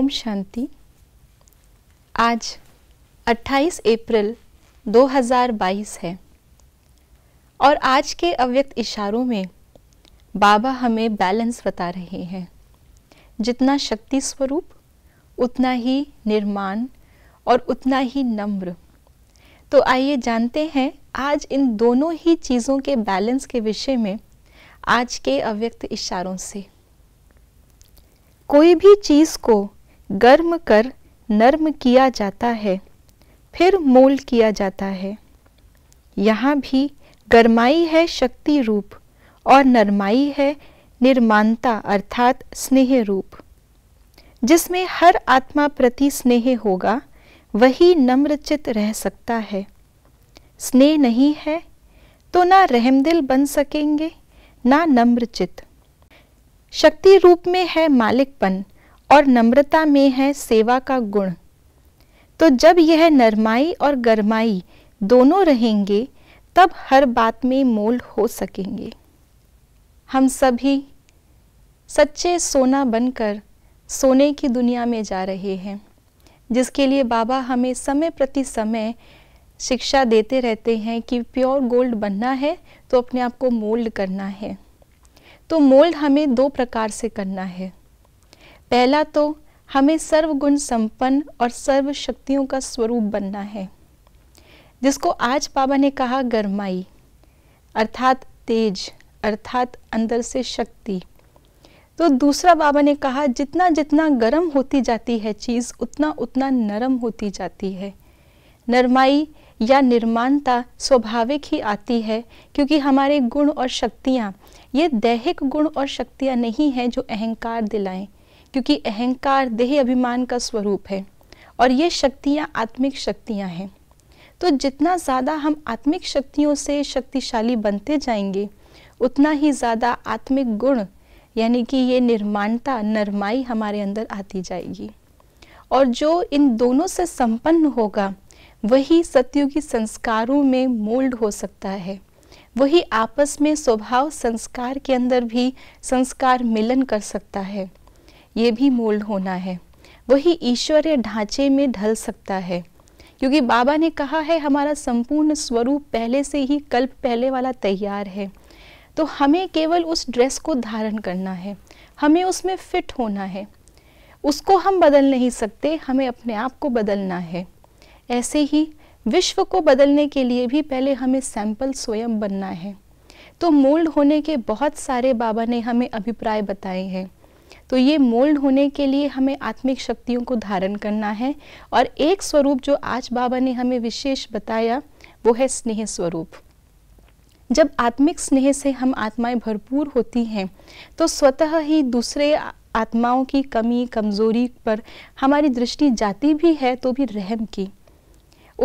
ओम शांति आज 28 अप्रैल 2022 है और आज के अव्यक्त इशारों में बाबा हमें बैलेंस बता रहे हैं जितना शक्ति स्वरूप उतना ही निर्माण और उतना ही नम्र तो आइए जानते हैं आज इन दोनों ही चीज़ों के बैलेंस के विषय में आज के अव्यक्त इशारों से कोई भी चीज़ को गर्म कर नर्म किया जाता है फिर मोल किया जाता है यहाँ भी गर्माई है शक्ति रूप और नरमाई है निर्मानता अर्थात स्नेह रूप जिसमें हर आत्मा प्रति स्नेह होगा वही नम्रचित रह सकता है स्नेह नहीं है तो ना रहमदिल बन सकेंगे ना नम्रचित शक्ति रूप में है मालिकपन और नम्रता में है सेवा का गुण तो जब यह नरमाई और गरमाई दोनों रहेंगे तब हर बात में मोल हो सकेंगे हम सभी सच्चे सोना बनकर सोने की दुनिया में जा रहे हैं जिसके लिए बाबा हमें समय प्रति समय शिक्षा देते रहते हैं कि प्योर गोल्ड बनना है तो अपने आप को मोल्ड करना है तो मोल्ड हमें दो प्रकार से करना है पहला तो हमें सर्वगुण संपन्न और सर्व शक्तियों का स्वरूप बनना है जिसको आज बाबा ने कहा गर्माई अर्थात तेज अर्थात अंदर से शक्ति तो दूसरा बाबा ने कहा जितना जितना गर्म होती जाती है चीज़ उतना उतना नरम होती जाती है नरमाई या निर्माणता स्वाभाविक ही आती है क्योंकि हमारे गुण और शक्तियाँ ये दैहिक गुण और शक्तियाँ नहीं हैं जो अहंकार दिलाएं क्योंकि अहंकार देह अभिमान का स्वरूप है और ये शक्तियाँ आत्मिक शक्तियाँ हैं तो जितना ज़्यादा हम आत्मिक शक्तियों से शक्तिशाली बनते जाएंगे उतना ही ज़्यादा आत्मिक गुण यानी कि ये निर्माणता नरमाई हमारे अंदर आती जाएगी और जो इन दोनों से संपन्न होगा वही की संस्कारों में मोल्ड हो सकता है वही आपस में स्वभाव संस्कार के अंदर भी संस्कार मिलन कर सकता है ये भी मोल्ड होना है वही ईश्वरीय ढांचे में ढल सकता है क्योंकि बाबा ने कहा है हमारा संपूर्ण स्वरूप पहले से ही कल्प पहले वाला तैयार है तो हमें केवल उस ड्रेस को धारण करना है हमें उसमें फिट होना है उसको हम बदल नहीं सकते हमें अपने आप को बदलना है ऐसे ही विश्व को बदलने के लिए भी पहले हमें सैंपल स्वयं बनना है तो मोल्ड होने के बहुत सारे बाबा ने हमें अभिप्राय बताए हैं तो ये मोल्ड होने के लिए हमें आत्मिक शक्तियों को धारण करना है और एक स्वरूप जो आज बाबा ने हमें विशेष बताया वो है स्नेह स्वरूप जब आत्मिक स्नेह से हम आत्माएं भरपूर होती हैं तो स्वतः ही दूसरे आत्माओं की कमी कमज़ोरी पर हमारी दृष्टि जाती भी है तो भी रहम की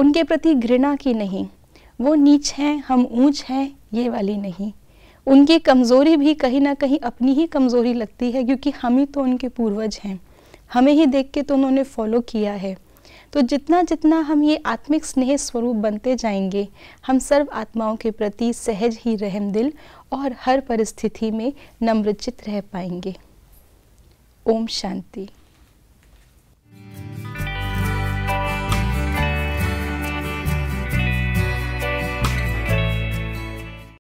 उनके प्रति घृणा की नहीं वो नीच हैं हम ऊंच हैं ये वाली नहीं उनकी कमज़ोरी भी कहीं ना कहीं अपनी ही कमज़ोरी लगती है क्योंकि हम ही तो उनके पूर्वज हैं हमें ही देख के तो उन्होंने फॉलो किया है तो जितना जितना हम ये आत्मिक स्नेह स्वरूप बनते जाएंगे हम सर्व आत्माओं के प्रति सहज ही रहम दिल और हर परिस्थिति में नम्रचित रह पाएंगे ओम शांति